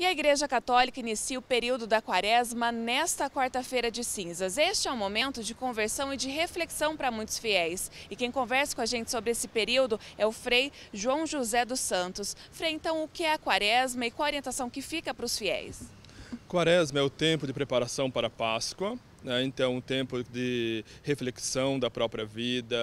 E a Igreja Católica inicia o período da quaresma nesta quarta-feira de cinzas. Este é um momento de conversão e de reflexão para muitos fiéis. E quem conversa com a gente sobre esse período é o Frei João José dos Santos. Frei, então, o que é a quaresma e qual a orientação que fica para os fiéis? Quaresma é o tempo de preparação para a Páscoa né? Então, um tempo de reflexão da própria vida,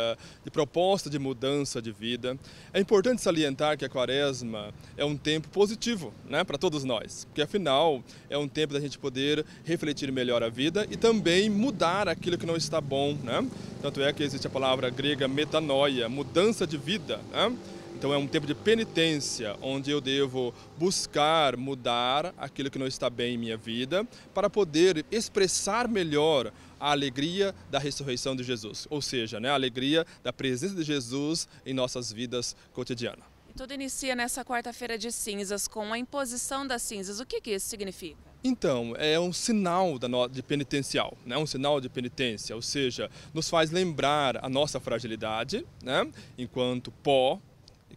de proposta de mudança de vida. É importante salientar que a quaresma é um tempo positivo né? para todos nós, porque afinal é um tempo da gente poder refletir melhor a vida e também mudar aquilo que não está bom. Né? Tanto é que existe a palavra grega metanoia, mudança de vida. Né? Então é um tempo de penitência, onde eu devo buscar mudar aquilo que não está bem em minha vida, para poder expressar melhor a alegria da ressurreição de Jesus, ou seja, né, a alegria da presença de Jesus em nossas vidas cotidianas. Tudo inicia nessa quarta-feira de cinzas com a imposição das cinzas. O que, que isso significa? Então, é um sinal de penitencial, né? um sinal de penitência, ou seja, nos faz lembrar a nossa fragilidade, né? enquanto pó,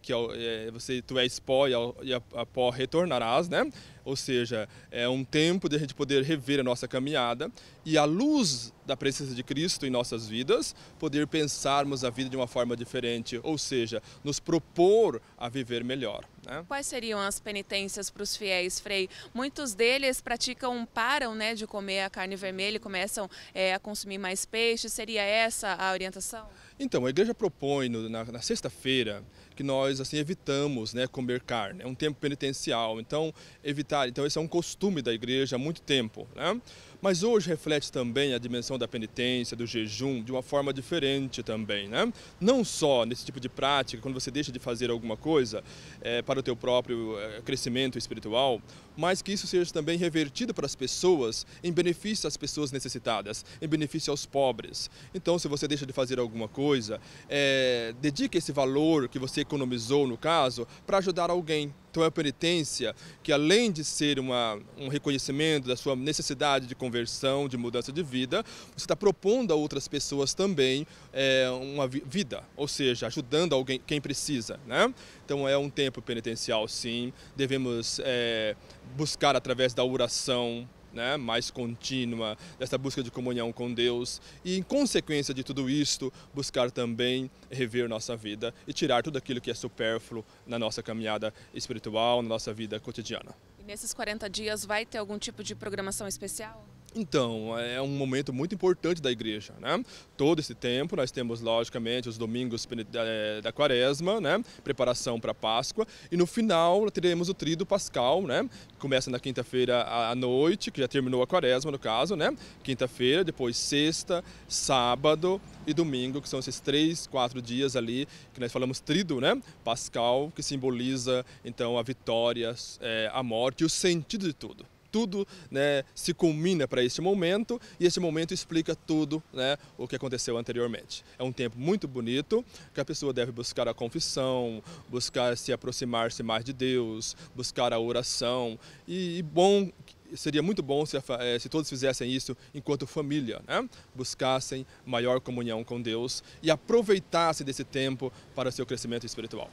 que é, é, você tu és pó e, e a, a, pó retornarás, né? ou seja, é um tempo de a gente poder rever a nossa caminhada e, à luz da presença de Cristo em nossas vidas, poder pensarmos a vida de uma forma diferente, ou seja, nos propor a viver melhor. Né? Quais seriam as penitências para os fiéis, Frei? Muitos deles praticam, param né, de comer a carne vermelha e começam é, a consumir mais peixe. Seria essa a orientação? Então, a igreja propõe no, na, na sexta-feira que nós assim evitamos né, comer carne. É um tempo penitencial, então evitamos então, esse é um costume da igreja há muito tempo. Né? Mas hoje reflete também a dimensão da penitência, do jejum, de uma forma diferente também. Né? Não só nesse tipo de prática, quando você deixa de fazer alguma coisa é, para o teu próprio eh, crescimento espiritual, mas que isso seja também revertido para as pessoas, em benefício às pessoas necessitadas, em benefício aos pobres. Então, se você deixa de fazer alguma coisa, é, dedique esse valor que você economizou, no caso, para ajudar alguém. Então, é a penitência que, além de ser uma, um reconhecimento da sua necessidade de conversão, de mudança de vida, você está propondo a outras pessoas também é, uma vida, ou seja, ajudando alguém quem precisa. Né? Então, é um tempo penitencial, sim. Devemos é, buscar através da oração, né, mais contínua, dessa busca de comunhão com Deus e, em consequência de tudo isto, buscar também rever nossa vida e tirar tudo aquilo que é supérfluo na nossa caminhada espiritual, na nossa vida cotidiana. E nesses 40 dias vai ter algum tipo de programação especial? Então, é um momento muito importante da igreja, né? Todo esse tempo nós temos, logicamente, os domingos é, da quaresma, né? Preparação para a Páscoa. E no final teremos o trido pascal, né? Começa na quinta-feira à noite, que já terminou a quaresma, no caso, né? Quinta-feira, depois sexta, sábado e domingo, que são esses três, quatro dias ali que nós falamos trido, né? Pascal, que simboliza, então, a vitória, é, a morte e o sentido de tudo tudo né, se culmina para este momento e esse momento explica tudo né, o que aconteceu anteriormente. É um tempo muito bonito que a pessoa deve buscar a confissão, buscar se aproximar-se mais de Deus, buscar a oração e, e bom seria muito bom se, eh, se, todos fizessem isso enquanto família, né? buscassem maior comunhão com Deus e aproveitassem desse tempo para o seu crescimento espiritual.